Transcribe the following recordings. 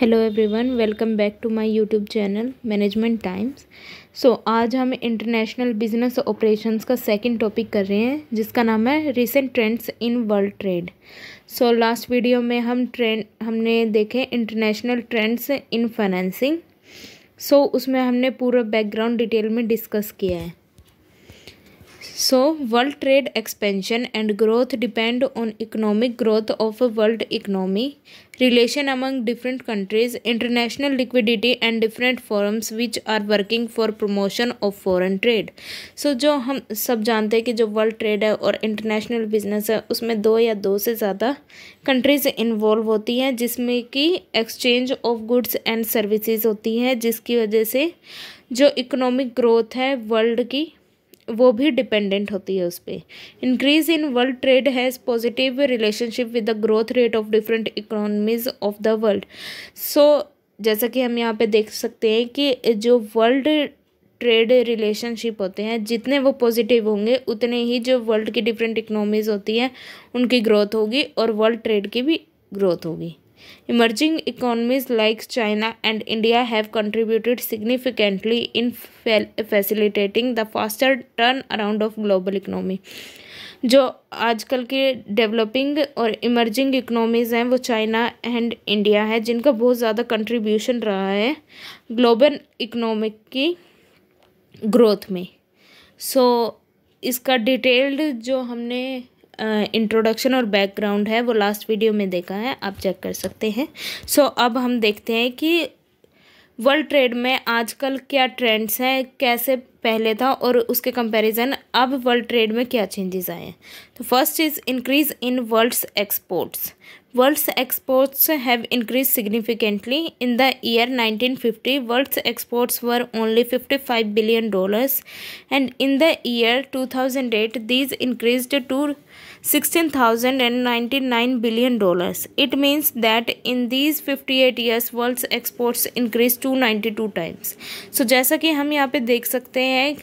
Hello everyone welcome back to my YouTube channel management times so आज हम international business operations का second topic कर रहे हैं जिसका नाम है recent trends in world trade so last video में हम ट्रेंड हमने देखे international trends in financing so उसमें हमने पूरा बैकग्राउंड डिटेल में डिस्कस किया है so world trade expansion and growth depend on economic growth of world economy relation among different countries international liquidity and different forums which are working for promotion of foreign trade so जो हम सब जानते हैं कि जो world trade है और international business है उसमें दो या दो से ज़्यादा कंट्रीज इन्वॉल्व होती हैं जिसमें कि exchange of goods and services होती हैं जिसकी वजह से जो इकोनॉमिक ग्रोथ है वर्ल्ड की वो भी डिपेंडेंट होती है उस पर increase in world trade has positive relationship with the growth rate of different economies of the world so जैसा कि हम यहाँ पे देख सकते हैं कि जो वर्ल्ड ट्रेड रिलेशनशिप होते हैं जितने वो पॉजिटिव होंगे उतने ही जो वर्ल्ड की डिफरेंट इकोनॉमीज़ होती हैं उनकी ग्रोथ होगी और वर्ल्ड ट्रेड की भी ग्रोथ होगी Emerging economies like China and India have contributed significantly in facilitating the faster turnaround of global economy. जो आजकल के डेवलपिंग और इमर्जिंग इकोनॉमीज़ हैं वो चाइना एंड इंडिया है जिनका बहुत ज़्यादा कंट्रीब्यूशन रहा है ग्लोबल इकोनॉमिक की ग्रोथ में सो so, इसका डिटेल्ड जो हमने इंट्रोडक्शन और बैकग्राउंड है वो लास्ट वीडियो में देखा है आप चेक कर सकते हैं सो so, अब हम देखते हैं कि वर्ल्ड ट्रेड में आजकल क्या ट्रेंड्स हैं कैसे पहले था और उसके कंपैरिजन अब वर्ल्ड ट्रेड में क्या चेंजेस आए हैं तो first is increase in world's exports world's exports have increase significantly in the year 1950 world's exports were only 55 billion dollars and in the year 2008 these increase to 16,099 billion dollars. It means that in these 58 years world's exports increased 292 times. So जैसा कि हम यहाँ पे देख सकते हैं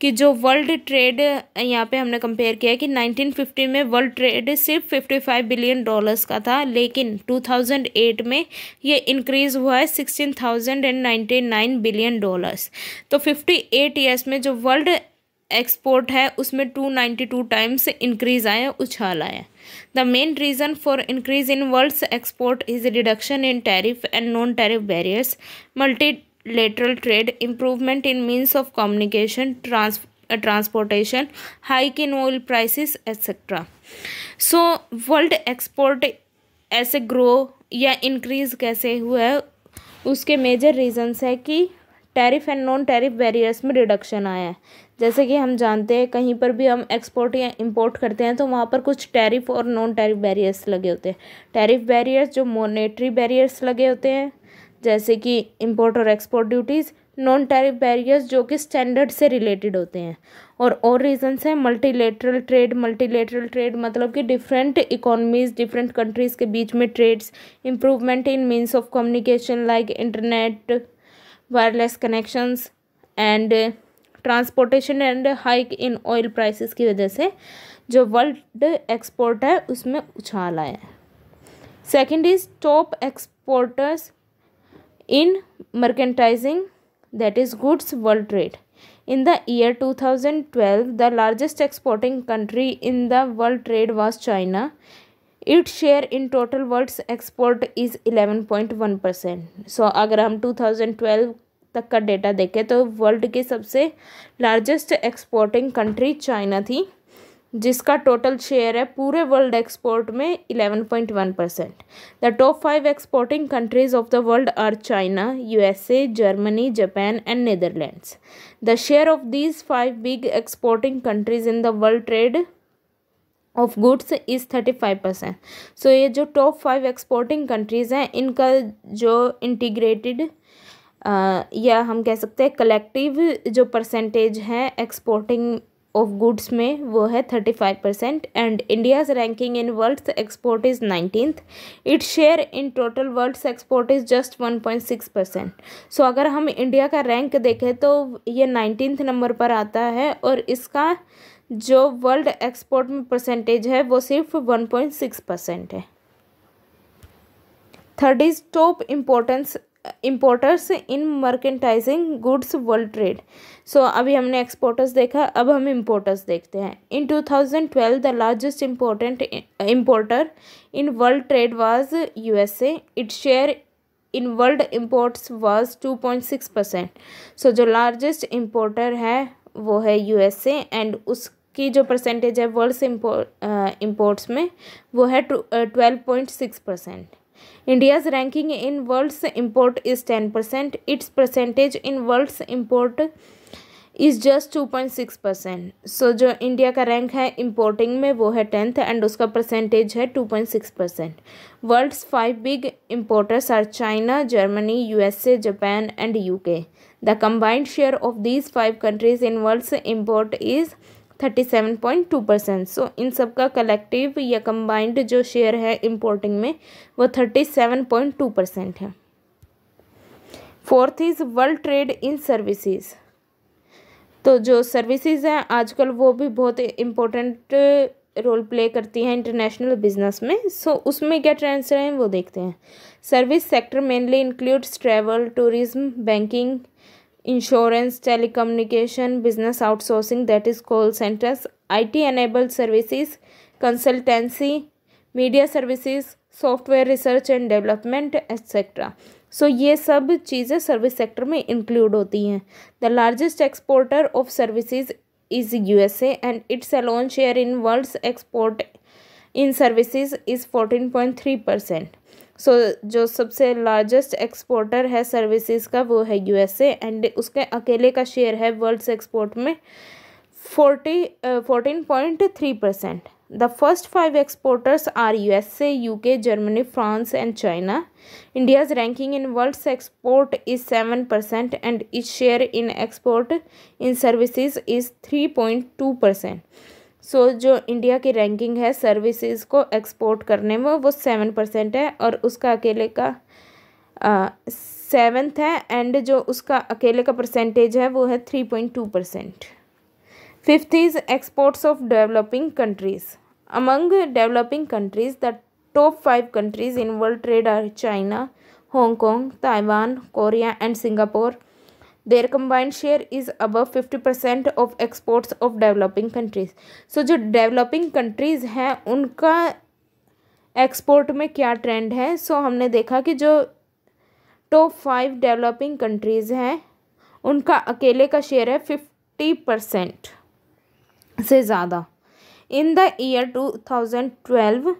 कि जो वर्ल्ड ट्रेड यहाँ पे हमने कंपेयर किया कि 1950 में वर्ल्ड ट्रेड सिर्फ 55 बिलियन डॉलर्स का था लेकिन 2008 में ये इंक्रीज़ हुआ है 16,099 बिलियन डॉलर्स तो 58 ईयर्स में जो वर्ल्ड एक्सपोर्ट है उसमें two ninety two times increase आया उछाल आया the main reason for increase in world's export is reduction in tariff and non tariff barriers multilateral trade improvement in means of communication trans transportation hike in oil prices etcetera so world export ऐसे grow या increase कैसे हुआ है उसके major reasons है कि tariff and non tariff barriers में reduction आया है जैसे कि हम जानते हैं कहीं पर भी हम एक्सपोर्ट या इंपोर्ट करते हैं तो वहाँ पर कुछ टैरिफ और नॉन टैरिफ बैरियर्स लगे होते हैं टैरिफ बैरियर्स जो मोनेटरी बैरियर्स लगे होते हैं जैसे कि इम्पोर्ट और export duties non tariff barriers जो कि स्टैंडर्ड से रिलेटेड होते हैं और और रीजंस हैं मल्टीलेटरल ट्रेड मल्टीलेटरल ट्रेड मतलब कि डिफरेंट इकोनॉमीज डिफरेंट कंट्रीज़ के बीच में trades improvement in means of communication like internet wireless connections and transportation and hike in oil prices की वजह से जो वर्ल्ड एक्सपोर्ट है उसमें उछाल आया है second is top exporters in merchandising that is goods world trade in the year two thousand twelve the largest exporting country in the world trade was China it share in total world's export is eleven point one percent so अगर हम to thousand twelve तक का data देखें तो world की सबसे largest exporting country China थी जिसका टोटल शेयर है पूरे वर्ल्ड एक्सपोर्ट में eleven point one percent the top five exporting countries of the world are China U S A Germany Japan and Netherlands the share of these five big exporting countries in the world trade of goods is thirty five percent so ये जो top five exporting countries हैं इनका जो integrated या हम कह सकते हैं कलेक्टिव जो परसेंटेज है एक्सपोर्टिंग ऑफ गुड्स में वो है thirty five percent and India's ranking in world export is nineteenth its share in total world's export is just one point six percent so अगर हम इंडिया का रैंक देखें तो ये नाइनटीन्थ नंबर पर आता है और इसका जो वर्ल्ड एक्सपोर्ट में परसेंटेज है वो सिर्फ वन पॉइंट सिक्स परसेंट है third is top importance importers in merchandising goods world trade so अभी हमने एक्सपोर्टर्स देखा अब हम इम्पोर्टर्स देखते हैं in two thousand twelve the largest important importer in world trade was S A it share in world imports was two point six percent so जो largest importer है वो है यूएसए एंड उसकी जो परसेंटेज है world imports uh, में वो है twelve point six percent India's ranking in world's import is ten percent its percentage in world's import is just two point six percent so जो इंडिया का rank है importing में वो है टेंथ एंड उसका परसेंटेज है two point six percent world's five big importers are China Germany U S A Japan and U K the combined share of these five countries in world's import is thirty seven point two percent so इन सब का collective या combined जो share है importing में वो thirty seven point two percent है fourth is world trade in services तो जो सर्विसेज हैं आजकल वो भी बहुत इम्पोर्टेंट रोल प्ले करती हैं इंटरनेशनल बिजनेस में सो so, उसमें क्या ट्रेंड्स रहे हैं वो देखते हैं service sector mainly includes travel tourism banking insurance telecommunication business outsourcing that is call centres IT enabled services consultancy media services software research and development etcetera so ये सब चीज़ें सर्विस सेक्टर में इंक्लूड होती हैं the largest exporter of services is U S and its alone share in world export in services is fourteen point three percent so जो सबसे largest exporter है services का वो है यू ए एंड उसके अकेले का शेयर है वर्ल्ड्स एक्सपोर्ट में forty fourteen point three percent The first five exporters are USA, UK, Germany, France and China. India's ranking in world's export is 7% and its share in export in services is 3.2%. So so, जो India की ranking है services को export करने में वो seven percent है और उसका अकेले का सेवेंथ है एंड जो उसका अकेले का परसेंटेज है वो है three point two percent Fifth is exports of developing countries. Among developing countries, the top five countries in world trade are China, Hong Kong, Taiwan, Korea and Singapore. Their combined share is above fifty percent of exports of developing countries so जो developing countries हैं उनका export में क्या trend है सो so, हमने देखा कि जो टॉप फाइव डेवलपिंग कंट्रीज़ हैं उनका अकेले का शेयर है फिफ्टी परसेंट से ज़्यादा in the year twelve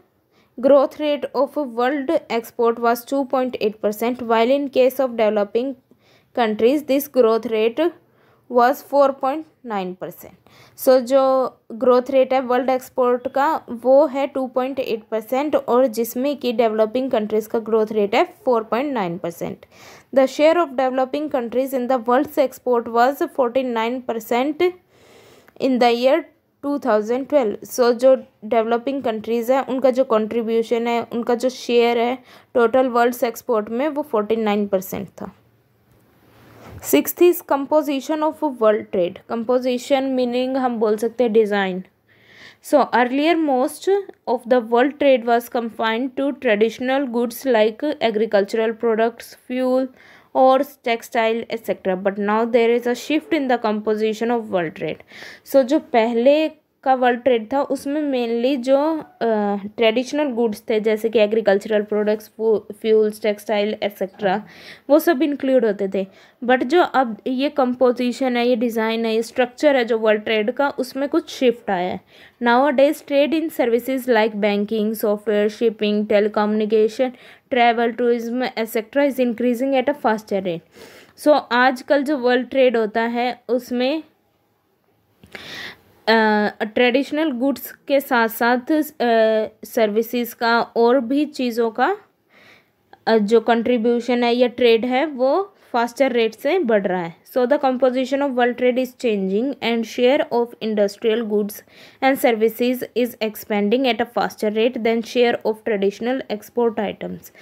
growth rate of world export two point eight percent while in case of developing countries this growth rate was four point nine percent so जो growth rate है world export का वो है two point eight percent और जिसमें कि developing countries का growth rate है four point nine percent the share of developing countries in the world export was nine percent in the year 2012 so so, जो developing countries हैं उनका जो contribution है उनका जो शेयर है टोटल वर्ल्ड एक्सपोर्ट में वो फोर्टी नाइन परसेंट था six is composition of world trade composition meaning हम बोल सकते हैं design so earlier most of the world trade was confined to traditional goods like agricultural products fuel or textile etc but now there is a shift in the composition of world trade so jo pehle का world trade था उसमें mainly जो traditional goods थे जैसे कि agricultural products fuels textile etcetera वो सब include होते थे बट जो अब ये कंपोजिशन है ये डिज़ाइन है ये स्ट्रक्चर है जो वर्ल्ड ट्रेड का उसमें कुछ शिफ्ट आया है nowadays trade in services like banking software shipping telecommunication travel tourism etcetera is increasing at a faster rate so आजकल जो वर्ल्ड ट्रेड होता है उसमें ट्रेडिशनल गुड्स के साथ साथ सर्विसेज का और भी चीज़ों का जो कंट्रीब्यूशन है या ट्रेड है वो फास्टर रेट से बढ़ रहा है so the composition of world trade is changing and share of industrial goods and services is expanding at a faster rate than share of traditional export items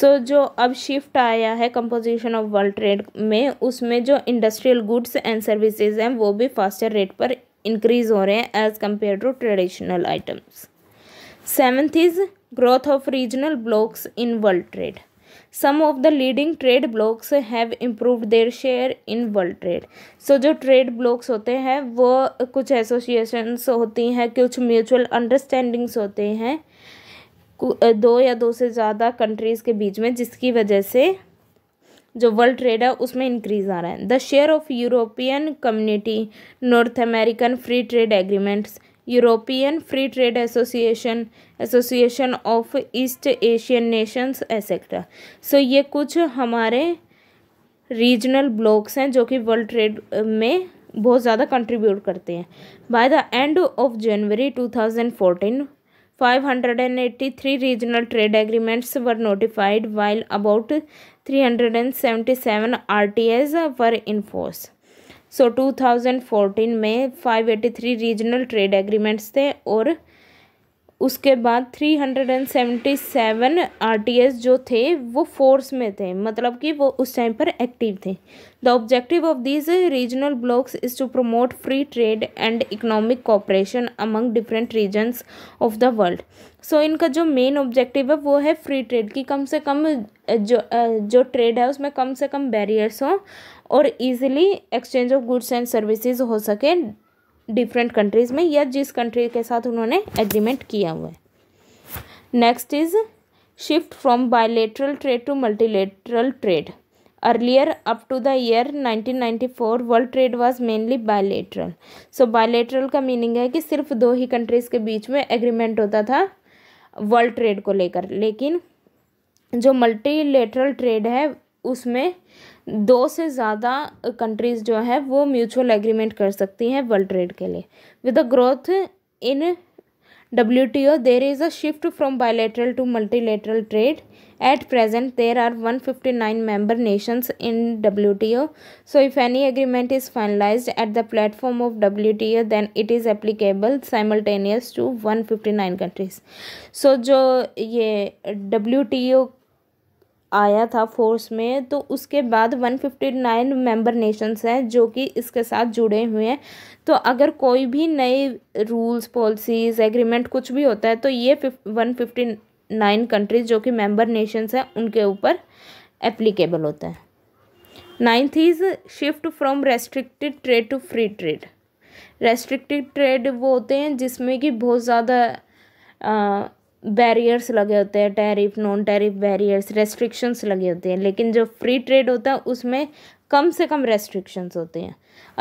so जो अब shift आया है composition of world trade में उसमें जो industrial goods and services हैं वो भी फास्टर रेट पर इंक्रीज हो रहे हैं as compare to traditional items seventh is growth of regional blocks in world trade some of the leading trade blocks have improved their share in world trade so जो trade blocks होते हैं वो कुछ associations होती हैं कुछ mutual understandings होते हैं दो या दो से ज़्यादा कंट्रीज़ के बीच में जिसकी वजह से जो वर्ल्ड ट्रेड है उसमें इंक्रीज आ रहा है the share of European community North American free trade agreements European free trade association association of East Asian nations etcetera so ये कुछ हमारे रीजनल ब्लॉक्स हैं जो कि वर्ल्ड ट्रेड में बहुत ज़्यादा कंट्रीब्यूट करते हैं by the end of January fourteen 583 regional trade agreements were notified while about 377 RTAs were in force. So so, 2014 में 583 रीजनल ट्रेड एग्रीमेंट्स थे और उसके बाद three hundred and seventy seven R T S जो थे वो फोर्स में थे मतलब कि वो उस टाइम पर एक्टिव थे the objective of this regional blocks is to promote free trade and economic cooperation among different regions of the world so इनका जो मेन ऑब्जेक्टिव है वो है फ्री ट्रेड की कम से कम जो जो ट्रेड है उसमें कम से कम बैरियर्स हों और easily exchange of goods and services हो सके डिफरेंट कंट्रीज़ में या जिस कंट्री के साथ उन्होंने एग्रीमेंट किया हुआ है next is shift from bilateral trade to multilateral trade up to the year nineteen ninety four world trade was mainly bilateral so bilateral का मीनिंग है कि सिर्फ दो ही कंट्रीज़ के बीच में एग्रीमेंट होता था वर्ल्ड ट्रेड को लेकर लेकिन जो मल्टीलेटरल ट्रेड है उसमें दो से ज़्यादा कंट्रीज़ जो है वो म्यूचुअल एग्रीमेंट कर सकती हैं वर्ल्ड ट्रेड के लिए with the growth in W T O there is a shift from bilateral to multi multilateral trade at present there are one fifty nine member nations in W T O so if any agreement is finalise at the platform of W T O then it is applicable simultaneous to one fifty nine countries so जो ये W T ओ आया था force में तो उसके बाद 159 member Nations हैं जो कि इसके साथ जुड़े हुए हैं तो अगर कोई भी नए रूल्स पॉलिसीज़ एग्रीमेंट कुछ भी होता है तो ये वन फिफ्टी नाइन कंट्रीज़ जो कि मेंबर नेशंस हैं उनके ऊपर एप्लीकेबल होता है ninth is shift from restricted trade to free trade restricted trade वो होते हैं जिसमें कि बहुत ज़्यादा बैरियर्स लगे होते हैं tariff non tariff barriers restrictions लगे होते हैं लेकिन जो फ्री ट्रेड होता है उसमें कम से कम रेस्ट्रिक्शंस होते हैं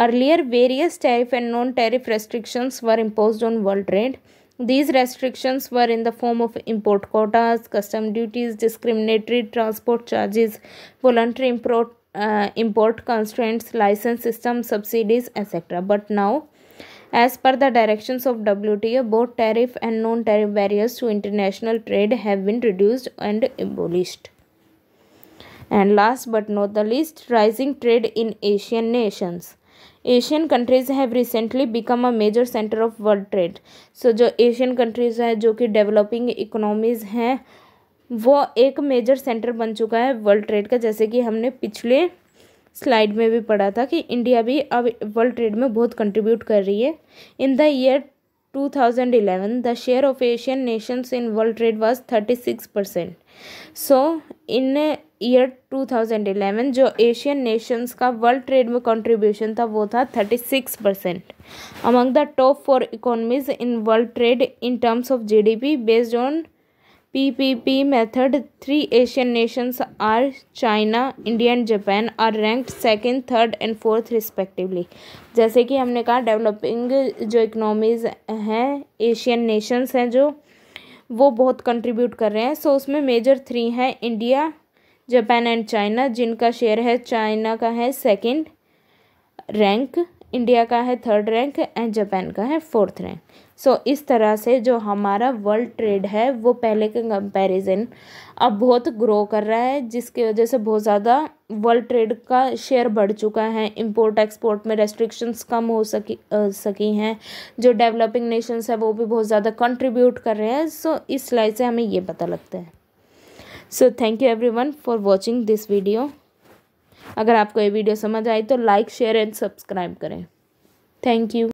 earlier various tariff and non tariff restrictions were impose on world trade these restrictions were in the form of import quotas custom duties discriminatory transport charges voluntary import import constraints licence system subsidies etcetera but now As per the directions of WTO, both tariff and non-tariff barriers to international trade have been reduced and abolished. And last but not the least, rising trade in Asian nations. Asian countries have recently become a major centre of world trade so जो Asian countries हैं जो कि developing economies हैं वो एक major centre बन चुका है वर्ल्ड ट्रेड का जैसे कि हमने पिछले स्लाइड में भी पढ़ा था कि इंडिया भी अब वर्ल्ड ट्रेड में बहुत कंट्रीब्यूट कर रही है in the year 2011 of Asian of in world trade was thirty six 36% so in year 2011 जो एशियन नेशंस का वर्ल्ड ट्रेड में कंट्रीब्यूशन था वो था 36 percent among the top four economies in world trade in terms of GDP based on P method three Asian nations are China India and Japan are ranked second third and fourth respectively जैसे कि हमने कहा developing जो economies हैं Asian Nations हैं जो वो बहुत कंट्रीब्यूट कर रहे हैं सो so, उसमें मेजर थ्री हैं इंडिया जापान एंड चाइना जिनका शेयर है चाइना का है सेकेंड रैंक इंडिया का है थर्ड रैंक एंड जापान का है फोर्थ रैंक सो इस तरह से जो हमारा वर्ल्ड ट्रेड है वो पहले के कंपैरिजन अब बहुत ग्रो कर रहा है जिसकी वजह से बहुत ज़्यादा वर्ल्ड ट्रेड का शेयर बढ़ चुका है इंपोर्ट एक्सपोर्ट में रेस्ट्रिक्शंस कम हो सकी आ, सकी हैं जो डेवलपिंग नेशंस है वो भी बहुत ज़्यादा कंट्रीब्यूट कर रहे हैं सो so, इस स्लाइड से हमें ये पता लगता है so thank you every for watching this video अगर आपको ये वीडियो समझ आई तो लाइक शेयर एंड सब्सक्राइब करें थैंक यू